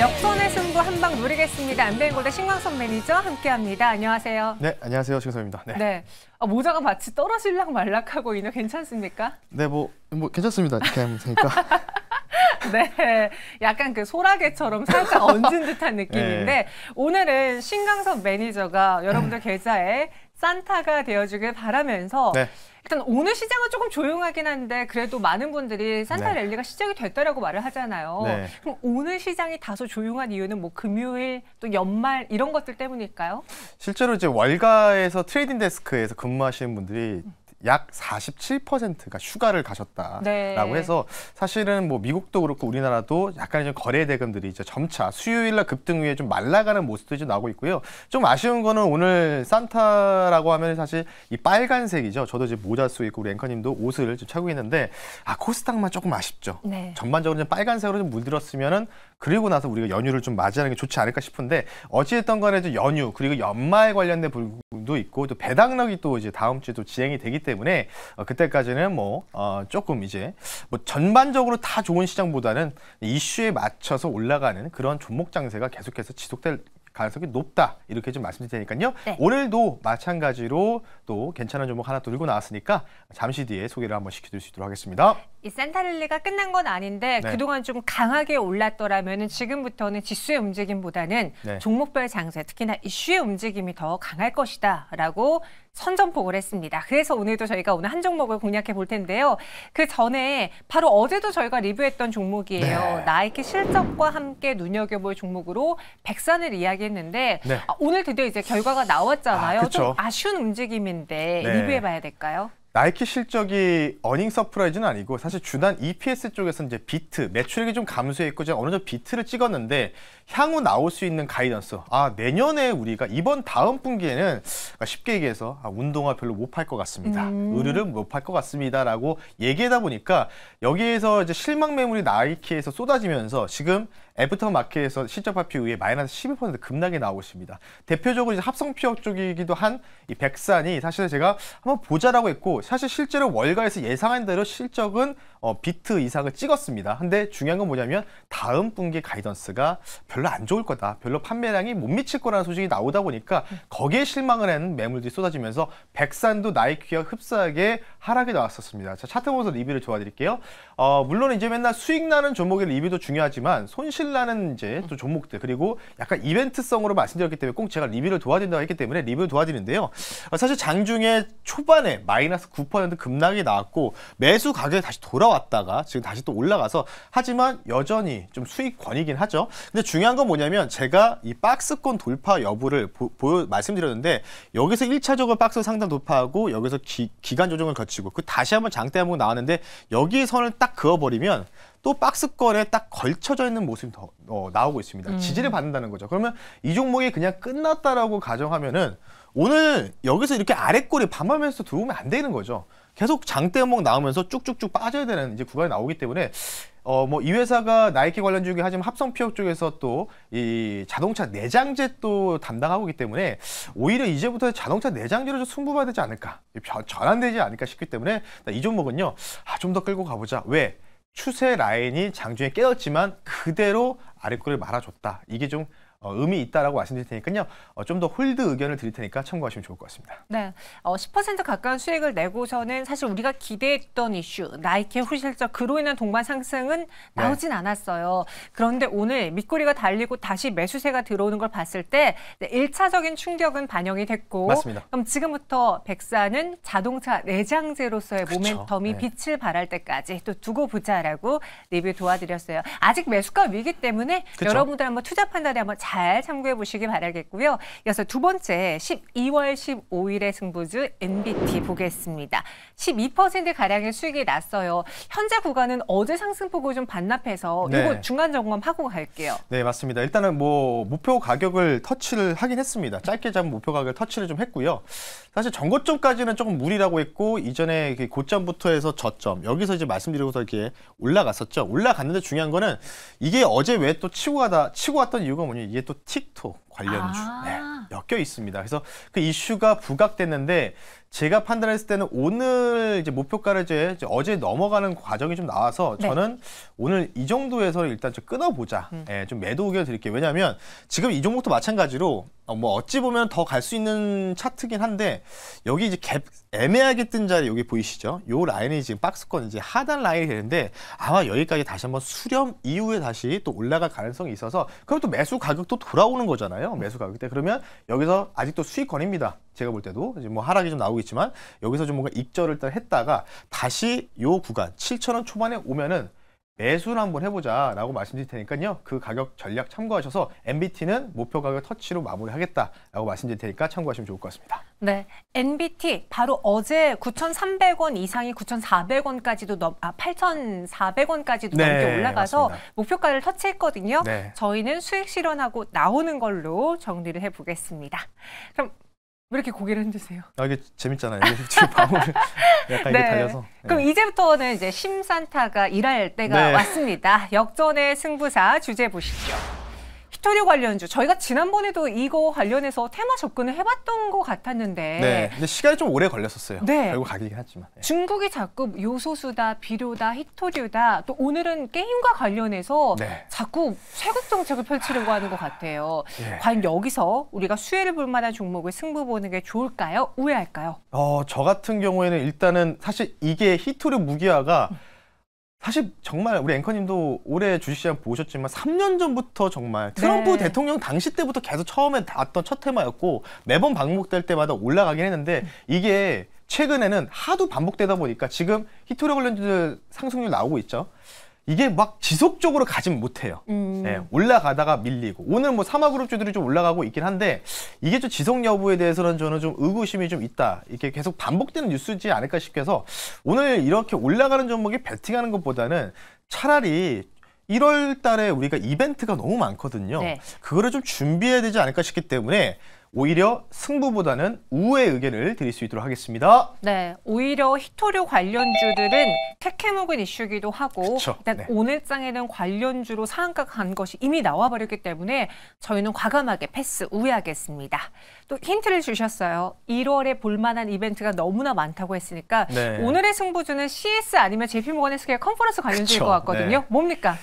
역선의 승부 한 방 노리겠습니다. 안배인고대 신광선 매니저 함께합니다. 안녕하세요. 네, 안녕하세요. 신광선입니다. 네. 네. 아, 모자가 마치 떨어질락 말락하고 이너 괜찮습니까? 네, 뭐, 뭐 괜찮습니다. 이렇게 하면 되니까. 네. 약간 그 소라게처럼 살짝 얹은 듯한 네. 느낌인데 네. 오늘은 신강섭 매니저가 여러분들 계좌에 산타가 되어주길 바라면서 네. 일단 오늘 시장은 조금 조용하긴 한데 그래도 많은 분들이 산타 네. 랠리가 시작이 됐다라고 말을 하잖아요. 네. 그럼 오늘 시장이 다소 조용한 이유는 뭐 금요일 또 연말 이런 것들 때문일까요? 실제로 이제 월가에서 트레이딩 데스크에서 근무하시는 분들이 음. 약 47%가 휴가를 가셨다라고 네. 해서 사실은 뭐 미국도 그렇고 우리나라도 약간 이 거래 대금들이 이제 점차 수요일 날 급등 위에 좀 말라가는 모습도좀 나오고 있고요. 좀 아쉬운 거는 오늘 산타라고 하면 사실 이 빨간색이죠. 저도 이제 모자 쓰고 있고 랭커님도 옷을 지금 차고 있는데 아 코스닥만 조금 아쉽죠. 네. 전반적으로 좀 빨간색으로 좀 물들었으면은 그리고 나서 우리가 연휴를 좀 맞이하는 게 좋지 않을까 싶은데 어찌됐던 간에 연휴 그리고 연말 관련된 부분도 있고 또 배당락이 또 이제 다음 주에 또 진행이 되기 때문에 어, 그때까지는 뭐 어, 조금 이제 뭐 전반적으로 다 좋은 시장보다는 이슈에 맞춰서 올라가는 그런 종목 장세가 계속해서 지속될 가능성이 높다 이렇게 좀말씀드릴테니까요 네. 오늘도 마찬가지로 또 괜찮은 종목 하나 들고 나왔으니까 잠시 뒤에 소개를 한번 시켜드릴 수 있도록 하겠습니다 이센타릴리가 끝난 건 아닌데 네. 그동안 좀 강하게 올랐더라면 지금부터는 지수의 움직임보다는 네. 종목별 장세, 특히나 이슈의 움직임이 더 강할 것이다 라고 선전폭을 했습니다. 그래서 오늘도 저희가 오늘 한 종목을 공략해 볼 텐데요. 그 전에 바로 어제도 저희가 리뷰했던 종목이에요. 네. 나이키 실적과 함께 눈여겨볼 종목으로 백산을 이야기했는데 네. 아, 오늘 드디어 이제 결과가 나왔잖아요. 아, 좀 아쉬운 움직임인데 네. 리뷰해 봐야 될까요? 나이키 실적이 어닝 서프라이즈는 아니고 사실 주단 EPS 쪽에서 이제 비트 매출액이 좀 감소했고 제 어느 정도 비트를 찍었는데 향후 나올 수 있는 가이던스 아 내년에 우리가 이번 다음 분기에는 그러니까 쉽게 얘기해서 아, 운동화 별로 못 팔 것 같습니다 음. 의류를 못 팔 것 같습니다라고 얘기하다 보니까 여기에서 이제 실망 매물이 나이키에서 쏟아지면서 지금 애프터마켓에서 실적발표 이후에 마이너스 12% 급락이 나오고 있습니다. 대표적으로 이제 합성피업 쪽이기도 한 이 백산이 사실 제가 한번 보자라고 했고 사실 실제로 월가에서 예상한 대로 실적은 어, 비트 이상을 찍었습니다. 근데 중요한 건 뭐냐면 다음 분기 가이던스가 별로 안 좋을 거다. 별로 판매량이 못 미칠 거라는 소식이 나오다 보니까 거기에 실망을 한 매물들이 쏟아지면서 백산도 나이키와 흡사하게 하락이 나왔었습니다. 자, 차트 보면서 리뷰를 도와드릴게요. 어, 물론 이제 맨날 수익 나는 종목의 리뷰도 중요하지만 손실 신라는 이제 또 종목들 그리고 약간 이벤트성으로 말씀드렸기 때문에 꼭 제가 리뷰를 도와준다고 했기 때문에 리뷰를 도와드리는데요. 어, 사실 장중에 초반에 마이너스 9% 급락이 나왔고 매수 가격이 다시 돌아왔다가 지금 다시 또 올라가서 하지만 여전히 좀 수익권이긴 하죠. 근데 중요한 건 뭐냐면 제가 이 박스권 돌파 여부를 보, 여 말씀드렸는데 여기서 1차적으로 박스 상단 돌파하고 여기서 기, 기간 조정을 거치고 그 다시 한번 장대 한번 나왔는데 여기 선을 딱 그어버리면 또 박스권에 딱 걸쳐져 있는 모습이 더 어, 나오고 있습니다. 음. 지지를 받는다는 거죠. 그러면 이 종목이 그냥 끝났다라고 가정하면은 오늘 여기서 이렇게 아래꼬리 반발면서 들어오면 안 되는 거죠. 계속 장대목 나오면서 쭉쭉쭉 빠져야 되는 이제 구간이 나오기 때문에 어뭐이 회사가 나이키 관련 주이 하지만 합성 피업 쪽에서 또이 자동차 내장재 또 담당하고 있기 때문에 오히려 이제부터 자동차 내장재로 좀 승부봐야 되지 않을까 전환되지 않을까 싶기 때문에 이 종목은요 아좀 더 끌고 가보자 왜 추세 라인이 장중에 깨졌지만 그대로 아래 거를 말아줬다. 이게 좀 어, 의미 있다라고 말씀드릴 테니까요. 어, 좀 더 홀드 의견을 드릴 테니까 참고하시면 좋을 것 같습니다. 네, 어, 10% 가까운 수익을 내고서는 사실 우리가 기대했던 이슈 나이키 의 후실적 그로 인한 동반 상승은 네. 나오진 네. 않았어요. 그런데 오늘 밑꼬리가 달리고 다시 매수세가 들어오는 걸 봤을 때 네, 1차적인 충격은 반영이 됐고 맞습니다. 그럼 지금부터 백사는 자동차 내장재로서의 그쵸. 그렇죠. 모멘텀이 네. 빛을 발할 때까지 또 두고 보자라고 리뷰 도와드렸어요. 아직 매수가 위기 때문에 그쵸. 여러분들 한번 투자 판단에 한번 잘잘 참고해 보시기 바라겠고요. 이어서 두 번째 12월 15일의 승부주 MBT 보겠습니다. 12%가량의 수익이 났어요. 현재 구간은 어제 상승폭을 좀 반납해서 네. 이거 중간 점검하고 갈게요. 네, 맞습니다. 일단은 뭐 목표 가격을 터치를 하긴 했습니다. 짧게 잡은 목표 가격을 터치를 좀 했고요. 사실 전고점까지는 조금 무리라고 했고 이전에 그 고점부터 해서 저점 여기서 이제 말씀드리고서 이렇게 올라갔었죠. 올라갔는데 중요한 거는 이게 어제 왜 또 치고 가다 치고 왔던 이유가 뭐냐 이게 이게 또 틱톡 관련주 아 네, 엮여 있습니다. 그래서 그 이슈가 부각됐는데 제가 판단했을 때는 오늘 이제 목표가를 이제 어제 넘어가는 과정이 좀 나와서 네. 저는 오늘 이 정도에서 일단 좀 끊어보자. 음. 예, 좀 매도 의견 드릴게요. 왜냐하면 지금 이 종목도 마찬가지로 어, 뭐 어찌 보면 더 갈 수 있는 차트긴 한데 여기 이제 갭 애매하게 뜬 자리 여기 보이시죠? 요 라인이 지금 박스권 이제 하단 라인이 되는데 아마 여기까지 다시 한번 수렴 이후에 다시 또 올라갈 가능성이 있어서 그럼 또 매수 가격도 돌아오는 거잖아요. 거잖아요. 매수가 그때 그러면 여기서 아직도 수익권입니다. 제가 볼 때도 이제 뭐 하락이 좀 나오겠지만 여기서 좀 뭔가 익절을 했다가 다시 요 구간 7 0 0 0원 초반에 오면은 매수를 한번 해보자라고 말씀드릴 테니까요. 그 가격 전략 참고하셔서 MBT는 목표 가격 터치로 마무리하겠다라고 말씀드릴 테니까 참고하시면 좋을 것 같습니다. 네, NBT 바로 어제 9,300원 이상이 9,400원까지도 넘, 아 8,400원까지도 네, 넘게 올라가서 맞습니다. 목표가를 터치했거든요. 네. 저희는 수익 실현하고 나오는 걸로 정리를 해보겠습니다. 그럼 왜 이렇게 고개를 흔드세요? 아, 이게 재밌잖아요. 지금 방울 약간 네. 이게 달려서. 예. 그럼 이제부터는 이제 심산타가 일할 때가 네. 왔습니다. 역전의 승부사 주제 보시죠. 휘토류 관련주 저희가 지난번에도 이거 관련해서 테마 접근을 해봤던 것 같았는데 네, 근데 시간이 좀 오래 걸렸었어요. 네. 결국 가긴 하지만 네. 중국이 자꾸 요소수다, 비료다, 히토류다또 오늘은 게임과 관련해서 네. 자꾸 쇄국 정책을 펼치려고 하는 것 같아요. 네. 과연 여기서 우리가 수혜를 볼 만한 종목을 승부 보는 게 좋을까요? 우회할까요? 어, 저 같은 경우에는 일단은 사실 이게 히토류 무기화가 음. 사실 정말 우리 앵커님도 올해 주식시장 보셨지만 3년 전부터 정말 트럼프 네. 대통령 당시 때부터 계속 처음에 나왔던 첫 테마였고 매번 반복될 때마다 올라가긴 했는데 이게 최근에는 하도 반복되다 보니까 지금 히토리글랜드 상승률 나오고 있죠. 이게 막 지속적으로 가진 못해요. 음. 예, 올라가다가 밀리고 오늘 뭐 사마 그룹주들이 좀 올라가고 있긴 한데 이게 좀 지속 여부에 대해서는 저는 좀 의구심이 좀 있다. 이렇게 계속 반복되는 뉴스지 않을까 싶어서 오늘 이렇게 올라가는 종목이 베팅하는 것보다는 차라리 1월 달에 우리가 이벤트가 너무 많거든요. 네. 그거를 좀 준비해야 되지 않을까 싶기 때문에 오히려 승부보다는 우의 의견을 드릴 수 있도록 하겠습니다. 네, 오히려 히토류 관련주들은 택해먹은 이슈기도 하고 그쵸, 일단 네. 오늘 장에는 관련주로 상한가 간 것이 이미 나와버렸기 때문에 저희는 과감하게 패스 우회하겠습니다. 또 힌트를 주셨어요. 1월에 볼만한 이벤트가 너무나 많다고 했으니까 네. 오늘의 승부주는 CS 아니면 JP모건헬스케어 컨퍼런스 관련주일 그쵸, 것 같거든요. 네. 뭡니까?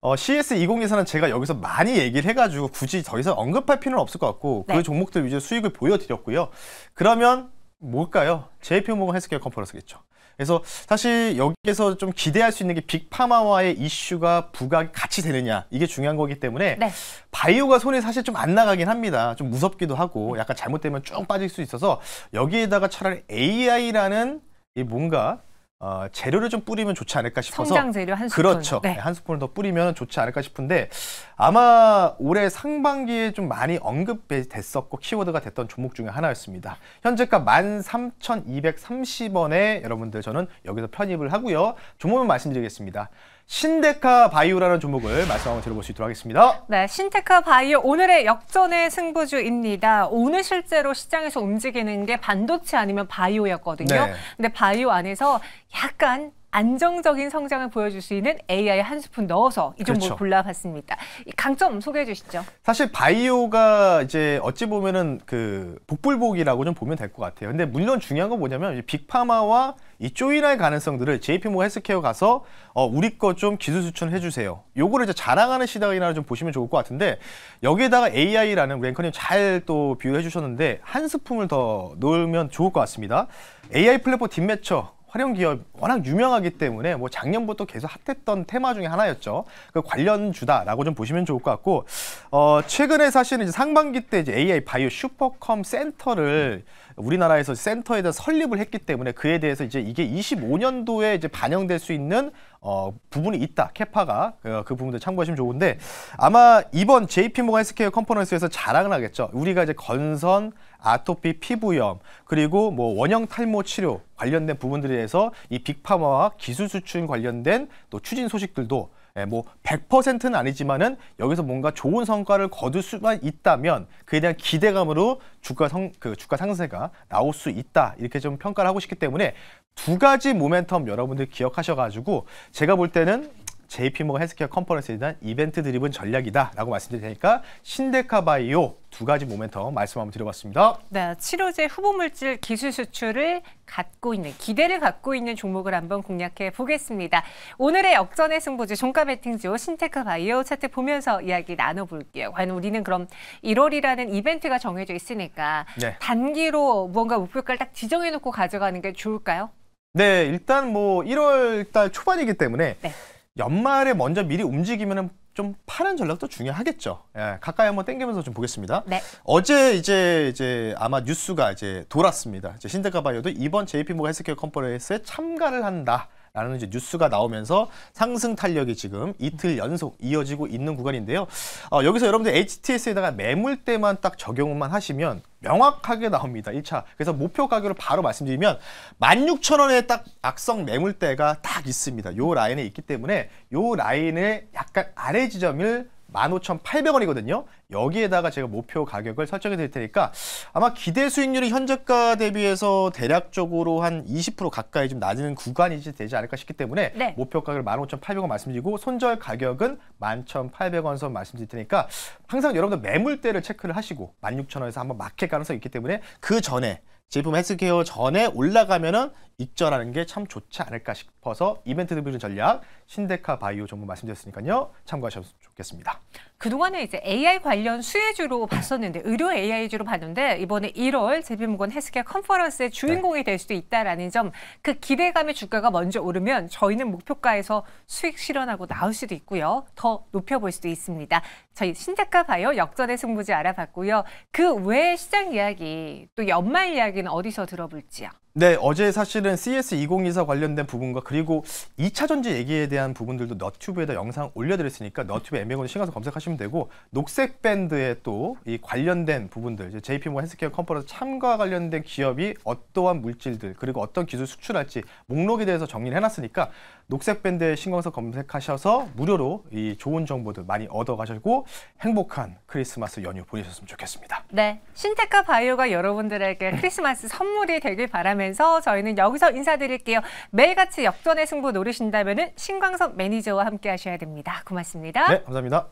어, CS20에서는 제가 여기서 많이 얘기를 해가지고 굳이 더 이상 언급할 필요는 없을 것 같고 그 네. 그 종목들 위주로 수익을 보여드렸고요. 그러면 뭘까요? JP모건 헬스케어 컨퍼런스겠죠. 그래서 사실 여기에서 좀 기대할 수 있는 게 빅파마와의 이슈가 부각이 같이 되느냐 이게 중요한 거기 때문에 네. 바이오가 손에 사실 좀 안 나가긴 합니다. 좀 무섭기도 하고 약간 잘못되면 쭉 빠질 수 있어서 여기에다가 차라리 AI라는 뭔가 어, 재료를 좀 뿌리면 좋지 않을까 싶어서 성장 재료 한 스푼 그렇죠 네. 네 한 스푼을 더 뿌리면 좋지 않을까 싶은데 아마 올해 상반기에 좀 많이 언급됐었고 키워드가 됐던 종목 중에 하나였습니다 현재가 13,230원에 여러분들 저는 여기서 편입을 하고요 종목을 말씀드리겠습니다 신데카 바이오라는 종목을 말씀 한번 들어볼 수 있도록 하겠습니다. 네, 신데카 바이오 오늘의 역전의 승부주입니다. 오늘 실제로 시장에서 움직이는 게 반도체 아니면 바이오였거든요. 네. 근데 바이오 안에서 약간 안정적인 성장을 보여줄 수 있는 AI 한 스푼 넣어서 이 종목을 그렇죠. 골라봤습니다. 강점 소개해 주시죠. 사실 바이오가 이제 어찌 보면은 그 복불복이라고 좀 보면 될 것 같아요. 근데 물론 중요한 건 뭐냐면 빅파마와 이 쪼인할 가능성들을 JP모 헬스케어 가서 어, 우리 거 좀 기술 추천해 주세요. 요거를 이제 자랑하는 시각이나좀 보시면 좋을 것 같은데 여기에다가 AI라는 랭커님 잘 또 비유해 주셨는데 한 스푼을 더 넣으면 좋을 것 같습니다. AI 플랫폼 딥매쳐 활용 기업 워낙 유명하기 때문에 뭐 작년부터 계속 핫했던 테마 중에 하나였죠. 그 관련 주다라고 좀 보시면 좋을 것 같고 어, 최근에 사실은 이제 상반기 때 이제 AI 바이오 슈퍼컴 센터를 우리나라에서 센터에다 설립을 했기 때문에 그에 대해서 이제 이게 25년도에 이제 반영될 수 있는 어, 부분이 있다. 캐파가 그, 그 부분도 참고하시면 좋은데 아마 이번 JP 모가 헬스케어 컨퍼런스에서 자랑을 하겠죠. 우리가 이제 건선 아토피 피부염 그리고 뭐 원형 탈모 치료 관련된 부분들에 대해서 이빅파마와 기술 수출 관련된 또 추진 소식들도 예, 뭐 100%는 아니지만은 여기서 뭔가 좋은 성과를 거둘 수만 있다면 그에 대한 기대감으로 주가 성그 주가 상세가 나올 수 있다 이렇게 좀 평가를 하고 싶기 때문에 두 가지 모멘텀 여러분들 기억하셔가지고 제가 볼 때는 JP 모가 헬스케어 컨퍼런스에 대한 이벤트 드리븐 전략이다라고 말씀드릴 테니까 신데카 바이오 두 가지 모멘텀 말씀 한번 드려봤습니다. 네, 치료제 후보 물질 기술 수출을 갖고 있는 기대를 갖고 있는 종목을 한번 공략해 보겠습니다. 오늘의 역전의 승부주 종가 베팅지 신테크 바이오 차트 보면서 이야기 나눠볼게요. 과연 우리는 그럼 1월이라는 이벤트가 정해져 있으니까 네. 단기로 무언가 목표가를 딱 지정해놓고 가져가는 게 좋을까요? 네, 일단 뭐 1월 달 초반이기 때문에 네. 연말에 먼저 미리 움직이면 좀 파는 전략도 중요하겠죠. 예, 가까이 한번 땡기면서 좀 보겠습니다. 네. 어제 이제 이제 아마 뉴스가 이제 돌았습니다. 이제 신데카바이오도 이번 JP 모가 헬스케어 컨퍼런스에 참가를 한다. 라는 이제 뉴스가 나오면서 상승 탄력이 지금 이틀 연속 이어지고 있는 구간인데요. 어, 여기서 여러분들 HTS에다가 매물대만 딱 적용만 하시면 명확하게 나옵니다. 1차. 그래서 목표 가격을 바로 말씀드리면 16,000원에 딱 악성 매물대가 딱 있습니다. 요 라인에 있기 때문에 요 라인의 약간 아래 지점을 15,800원이거든요. 여기에다가 제가 목표 가격을 설정해 드릴 테니까 아마 기대 수익률이 현재가 대비해서 대략적으로 한 20% 가까이 좀 낮은 구간이 되지 않을까 싶기 때문에 네. 목표 가격을 15,800원 말씀드리고 손절 가격은 11,800원 선 말씀드릴 테니까 항상 여러분들 매물대를 체크를 하시고 16,000원에서 한번 막힐 가능성이 있기 때문에 그 전에 제품 헬스케어 전에 올라가면은 입절하는 게 참 좋지 않을까 싶다 버섯, 이벤트 드리블 전략, 신데카 바이오 전문 말씀드렸으니까요. 참고하셨으면 좋겠습니다. 그동안에 이제 AI 관련 수혜주로 봤었는데 의료 AI주로 봤는데 이번에 1월 제비무건 헬스케어 컨퍼런스의 네. 주인공이 네. 될 수도 있다라는 점 그 기대감의 주가가 먼저 오르면 저희는 목표가에서 수익 실현하고 나올 수도 있고요. 더 높여볼 수도 있습니다. 저희 신데카 바이오 역전의 승부지 알아봤고요. 그외 시장 이야기 또 연말 이야기는 어디서 들어볼지요? 네, 어제 사실은 CS2024 관련된 부분과 그리고 2차전지 얘기에 대한 부분들도 너튜브에다 영상 올려드렸으니까 너튜브 애매곤 신가서 검색하시면 되고 녹색 밴드에 또 이 관련된 부분들, JP모 헬스케어 컨퍼런스 참가 관련된 기업이 어떠한 물질들 그리고 어떤 기술 수출할지 목록에 대해서 정리를 해놨으니까 녹색 밴드에 신경서 검색하셔서 무료로 이 좋은 정보들 많이 얻어가시고 행복한 크리스마스 연휴 보내셨으면 좋겠습니다. 네, 신테카 바이오가 여러분들에게 크리스마스 선물이 되길 바라면 전해드리면서 저희는 여기서 인사드릴게요. 매일같이 역전의 승부 노리신다면 신광섭 매니저와 함께 하셔야 됩니다. 고맙습니다. 네, 감사합니다.